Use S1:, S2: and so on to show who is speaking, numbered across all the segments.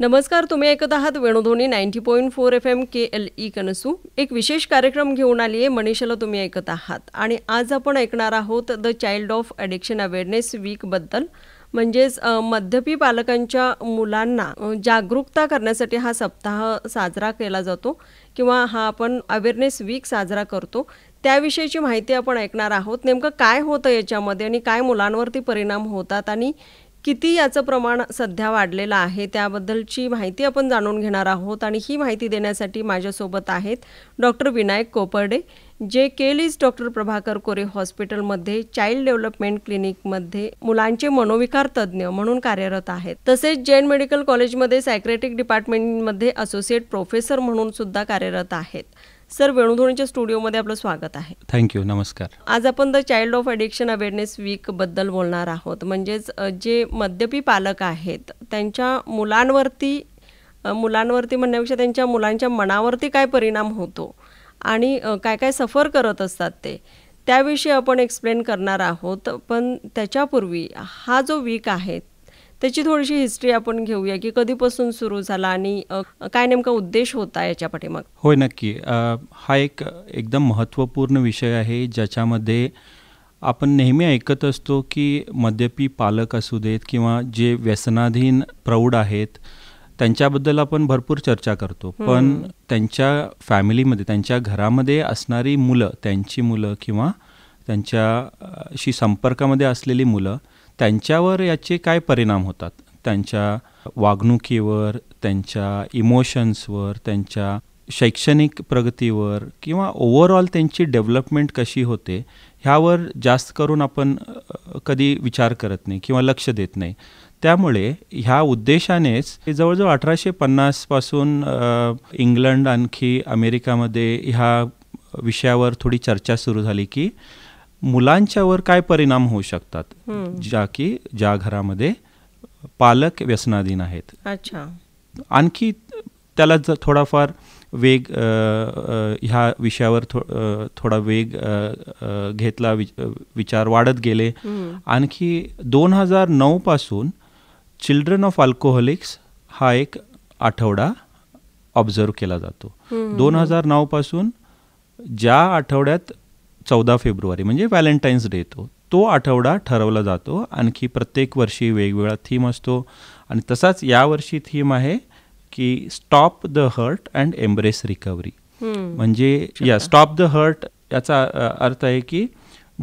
S1: नमस्कार तुम्ही ऐकत आहात Venudhoni ninety point four F M K L E कनसू एक विशेष कार्यक्रम घेऊन आली आहे मनीषाला तुम्ही ऐकत आहात आणि आज आपण ऐकणार आहोत the child of addiction awareness वीकबद्दल म्हणजेच मध्यपी पालकांच्या मुलांना जागरूकता करण्यासाठी हा सप्ताह साजरा केला जातो किंवा हा आपण अवेअरनेस वीक साजरा करतो त्याविषयीची माहिती आपण ऐकणार आहोत नेमकं काय होतं याच्यामध्ये आणि काय मुलांवरती परिणाम होतात आणि किती याचं प्रमाण सध्या वाढलेलं आहे त्याबद्दलची माहिती आपण जाणून घेणार आहोत आणि ही माहिती देण्यासाठी माझ्यासोबत आहेत डॉक्टर विनायक कोपर्डे जे केलीज डॉक्टर प्रभाकर कोरे हॉस्पिटलमध्ये चाइल्ड डेव्हलपमेंट क्लिनिकमध्ये मुलांचे मनोविकार तज्ज्ञ म्हणून कार्यरत आहेत तसेच जैन मेडिकल कॉलेजमध्ये सायक्रेटिक डिपार्टमेंटमध्ये असोसिएट प्रोफेसर म्हणून सुद्धा कार्यरत आहेत सर वेणुधोणीच्या स्टुडिओमध्ये आपलं स्वागत आहे
S2: थँक्यू नमस्कार
S1: आज आपण the child of addiction awareness week बद्दल बोलणार आहोत म्हणजेच जे मद्यपी पालक आहेत त्यांच्या मुलांवरती मुलांवरती म्हणण्यापेक्षा त्यांच्या मुलांच्या मनावरती काय परिणाम होतो आणि काय काय सफर करत असतात ते त्याविषयी आपण एक्सप्लेन करणार आहोत पण त्याच्यापूर्वी हा जो वीक आहे त्याची थोडीशी हिस्ट्री आपण घेऊया की कधीपासून सुरू झाला आणि काय नेमका उद्देश होता याच्या पाठीमाग
S2: होय नक्की हा एक एकदम महत्त्वपूर्ण विषय आहे ज्याच्यामध्ये आपण नेहमी ऐकत असतो की मद्यपी पालक असू देत किंवा जे व्यसनाधीन प्रौढ आहेत त्यांच्याबद्दल आपण भरपूर चर्चा करतो पण त्यांच्या फॅमिलीमध्ये त्यांच्या घरामध्ये असणारी मुलं त्यांची मुलं किंवा त्यांच्याशी संपर्कामध्ये असलेली मुलं त्यांच्यावर याचे काय परिणाम होतात त्यांच्या वागणुकीवर त्यांच्या इमोशन्सवर त्यांच्या शैक्षणिक प्रगतीवर किंवा ओव्हरऑल त्यांची डेव्हलपमेंट कशी होते ह्यावर जास्त करून आपण कधी विचार करत नाही किंवा लक्ष देत नाही त्यामुळे ह्या उद्देशानेच जवळजवळ अठराशे पन्नासपासून इंग्लंड आणखी अमेरिकामध्ये ह्या विषयावर थोडी चर्चा सुरू झाली की मुलांच्यावर काय परिणाम होऊ शकतात ज्या की ज्या घरामध्ये पालक व्यसनाधीन आहेत अच्छा आणखी त्याला जर थोडाफार वेग ह्या विषयावर थो थोडा वेग घेतला विचार वाढत गेले आणखी दोन हजार पासून चिल्ड्रन ऑफ अल्कोहोलिक्स हा एक आठवडा ऑब्झर्व केला जातो दोन हजार पासून ज्या आठवड्यात चौदा फेब्रुवारी म्हणजे व्हॅलेंटाईन्स डे येतो तो आठवडा ठरवला जातो आणखी प्रत्येक वर्षी वेगवेगळा थीम असतो आणि तसाच यावर्षी थीम आहे की stop the hurt and embrace recovery म्हणजे या स्टॉप द हर्ट याचा अर्थ आहे की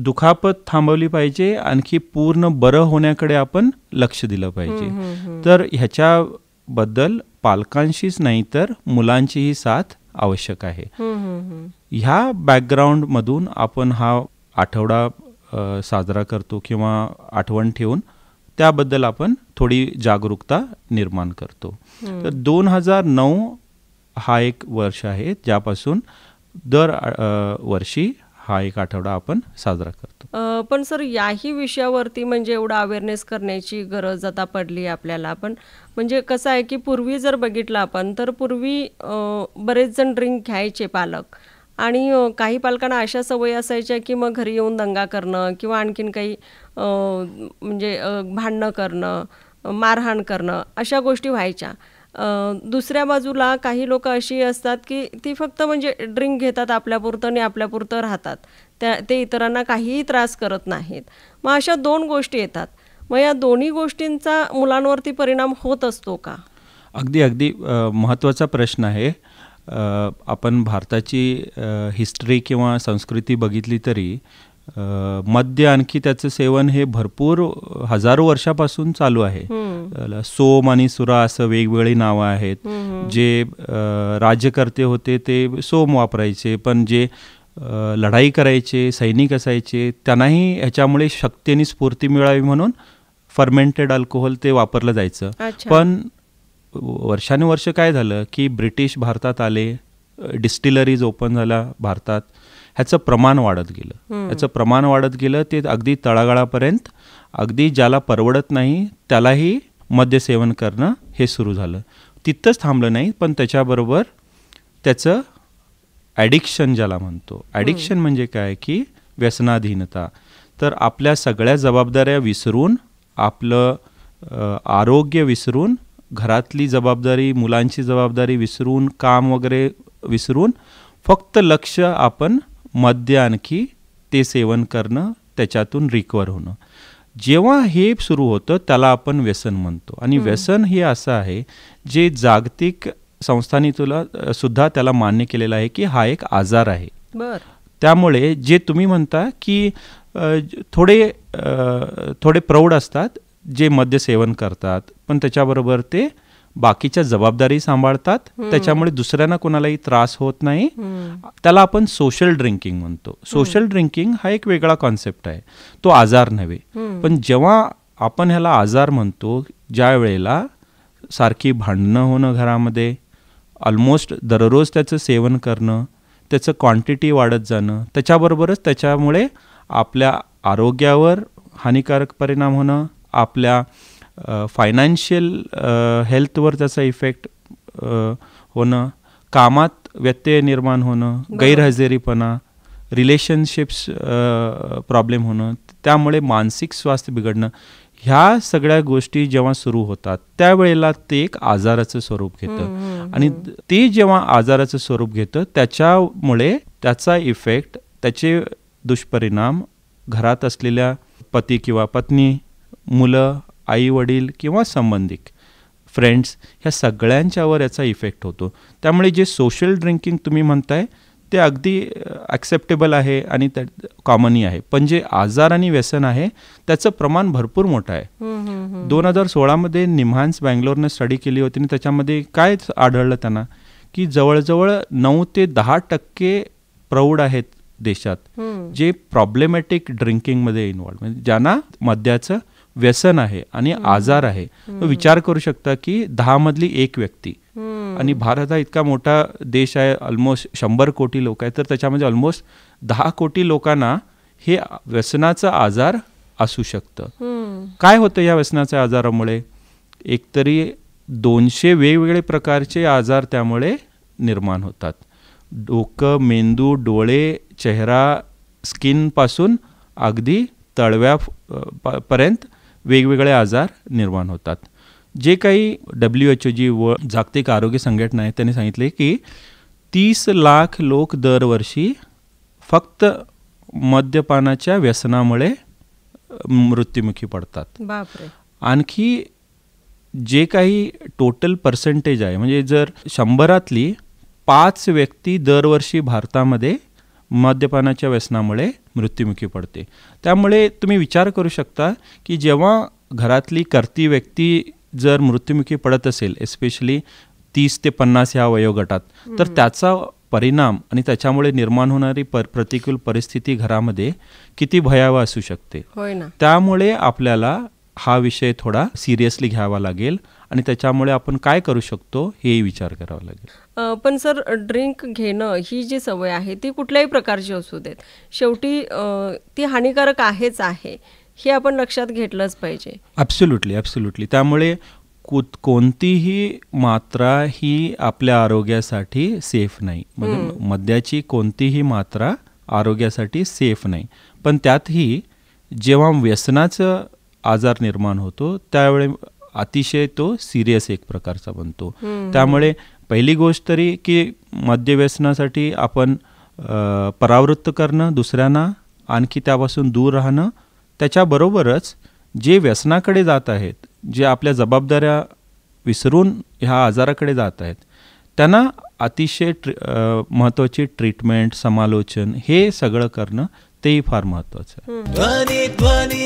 S2: दुखापत थांबवली पाहिजे आणखी पूर्ण बरं होण्याकडे आपण लक्ष दिलं पाहिजे तर ह्याच्याबद्दल पालकांशीच नाही तर मुलांचीही साथ आवश्यक आहे ह्या बॅकग्राऊंडमधून आपण हा आठवडा साजरा करतो किंवा आठवण ठेवून त्याबद्दल आपण थोडी जागरूकता निर्माण करतो तर दोन हजार नऊ हा एक वर्ष आहे ज्यापासून दर वर्षी हा एक आठवडा आपण साजरा
S1: करतो पण सर याही विषयावरती म्हणजे एवढा अवेअरनेस करण्याची गरज आता पडली आपल्याला पण म्हणजे कसं आहे की पूर्वी जर बघितलं आपण तर पूर्वी बरेच जण ड्रिंक घ्यायचे पालक आणि काही पालकांना अशा सवयी असायच्या की मग घरी येऊन दंगा करणं किंवा आणखीन काही म्हणजे भांडणं करणं मारहाण करणं अशा गोष्टी व्हायच्या दुसऱ्या बाजूला काही लोक अशी असतात की ती फक्त म्हणजे ड्रिंक घेतात आपल्यापुरतं आणि आपल्यापुरतं राहतात त्या ते इतरांना काहीही त्रास करत नाहीत मग अशा दोन गोष्टी येतात मग या दोन्ही गोष्टींचा मुलांवरती परिणाम होत असतो का
S2: अगदी अगदी महत्त्वाचा प्रश्न आहे आपण भारताची हिस्ट्री किंवा संस्कृती बघितली तरी मद्य आणखी त्याचं सेवन हे भरपूर हजारो वर्षापासून चालू आहे सोम आणि सुरा असं वेगवेगळी नावं आहेत जे राज्यकर्ते होते ते सोम वापरायचे पण जे लढाई करायचे सैनिक असायचे त्यांनाही ह्याच्यामुळे शक्ती आणि स्फूर्ती मिळावी म्हणून फर्मेंटेड अल्कोहोल ते वापरलं जायचं पण वर्षानुवर्ष काय झालं की ब्रिटिश भारतात आले डिस्टिलरीज ओपन झाल्या भारतात ह्याचं प्रमाण वाढत गेलं ह्याचं प्रमाण वाढत गेलं ते अगदी तळागाळापर्यंत अगदी ज्याला परवडत नाही त्यालाही मद्यसेवन करणं हे सुरू झालं तिथंच थांबलं नाही पण त्याच्याबरोबर त्याचं ॲडिक्शन ज्याला म्हणतो ॲडिक्शन म्हणजे काय की व्यसनाधीनता तर आपल्या सगळ्या जबाबदाऱ्या विसरून आपलं आरोग्य विसरून घरातली जबाबदारी मुलांची जबाबदारी विसरून काम वगैरे विसरून फक्त लक्ष आपण मद्य आणखी ते सेवन करणं त्याच्यातून रिकवर होणं जेव्हा हे सुरू होतं त्याला आपण व्यसन म्हणतो आणि व्यसन हे असं आहे जे जागतिक संस्थांनी तुला सुद्धा त्याला मान्य केलेलं आहे की हा एक आजार आहे त्यामुळे जे तुम्ही म्हणता की थोडे थोडे प्रौढ असतात जे मद्य सेवन करतात पण त्याच्याबरोबर ते बाकीच्या जबाबदारी सांभाळतात त्याच्यामुळे दुसऱ्यांना कोणालाही त्रास होत नाही त्याला आपण सोशल ड्रिंकिंग म्हणतो सोशल ड्रिंकिंग हा एक वेगळा कॉन्सेप्ट आहे तो आजार नव्हे पण जेव्हा आपण ह्याला आजार म्हणतो ज्या वेळेला सारखी भांडणं होणं घरामध्ये ऑलमोस्ट दररोज त्याचं सेवन करणं त्याचं क्वांटिटी वाढत जाणं त्याच्याबरोबरच त्याच्यामुळे आपल्या आरोग्यावर हानिकारक परिणाम होणं आपल्या फायनान्शियल हेल्थवर त्याचा इफेक्ट होणं कामात व्यत्यय निर्माण होणं गैरहजेरीपणा रिलेशनशिप्स प्रॉब्लेम होणं त्यामुळे मानसिक स्वास्थ्य बिघडणं ह्या सगळ्या गोष्टी जेव्हा सुरू होतात त्यावेळेला ते एक आजाराचं स्वरूप घेतं आणि ते जेव्हा आजाराचं स्वरूप घेतं त्याच्यामुळे त्याचा इफेक्ट त्याचे दुष्परिणाम घरात असलेल्या पती किंवा पत्नी मुलं आई वडील किंवा संबंधिक फ्रेंड्स ह्या सगळ्यांच्यावर याचा इफेक्ट होतो त्यामुळे जे सोशल ड्रिंकिंग तुम्ही म्हणताय ते अगदी ॲक्सेप्टेबल आहे आणि त्या कॉमनही आहे पण जे आजार आणि व्यसन आहे त्याचं प्रमाण भरपूर मोठं आहे दोन हजार सोळामध्ये निम्हान्स बँगलोरनं स्टडी केली होती आणि त्याच्यामध्ये काय आढळलं त्यांना की जवळजवळ नऊ ते दहा टक्के प्रौढ आहेत देशात जे प्रॉब्लेमॅटिक ड्रिंकिंगमध्ये इन्वॉल्व्ह म्हणजे ज्यांना मद्याचं व्यसन आहे आणि आजार आहे विचार करू शकता की दहा मधली एक व्यक्ती आणि भारत हा इतका मोठा देश आहे ऑलमोस्ट शंभर कोटी लोक आहेत तर त्याच्यामध्ये ऑलमोस्ट दहा कोटी लोकांना हे व्यसनाचा आजार असू शकतं काय होतं या व्यसनाच्या आजारामुळे एकतरी दोनशे वेगवेगळे प्रकारचे आजार त्यामुळे निर्माण होतात डोकं मेंदू डोळे चेहरा स्किनपासून अगदी तळव्या पर्यंत वेगवेगळे आजार निर्माण होतात जे काही डब्ल्यू एच ओ जी व जागतिक आरोग्य संघटना आहे त्यांनी सांगितले की तीस लाख लोक दरवर्षी फक्त मद्यपानाच्या व्यसनामुळे मृत्युमुखी पडतात आणखी जे काही टोटल पर्सेंटेज आहे म्हणजे जर शंभरातली पाच व्यक्ती दरवर्षी भारतामध्ये मद्यपानाच्या व्यसनामुळे मृत्युमुखी पडते त्यामुळे तुम्ही विचार करू शकता की जेव्हा घरातली करती व्यक्ती जर मृत्युमुखी पडत असेल एस्पेशली तीस ते पन्नास ह्या वयोगटात तर त्याचा परिणाम आणि त्याच्यामुळे निर्माण होणारी पर प्रतिकूल परिस्थिती घरामध्ये किती भयावह असू शकते त्यामुळे आपल्याला हा विषय थोडा सिरियसली घ्यावा लागेल आणि त्याच्यामुळे आपण काय करू शकतो हेही विचार करावा
S1: लागेल पण सर ड्रिंक घेणं ही जी सवय आहे ती कुठल्याही प्रकारची असू देत शेवटी ती हानिकारक आहेच आहे हे आपण लक्षात घेतलंच पाहिजे
S2: ॲब्सोल्युटली ॲब्सोल्युटली त्यामुळे कुत कोणतीही मात्रा ही आपल्या आरोग्यासाठी सेफ नाही म्हणजे मद्याची कोणतीही मात्रा आरोग्यासाठी सेफ नाही पण त्यातही जेव्हा व्यसनाचं आजार निर्माण होतो त्यावेळे अतिशय तो सिरियस एक प्रकारचा बनतो त्यामुळे पहिली गोष्ट तरी की मद्यव्यसनासाठी आपण परावृत्त करणं दुसऱ्यांना आणखी त्यापासून दूर राहणं त्याच्याबरोबरच जे व्यसनाकडे जात आहेत जे आपल्या जबाबदाऱ्या विसरून ह्या आजाराकडे जात आहेत त्यांना अतिशय ट्री महत्त्वाची ट्रीटमेंट समालोचन हे सगळं करणं तेही फार महत्वाचं आहे ध्वनी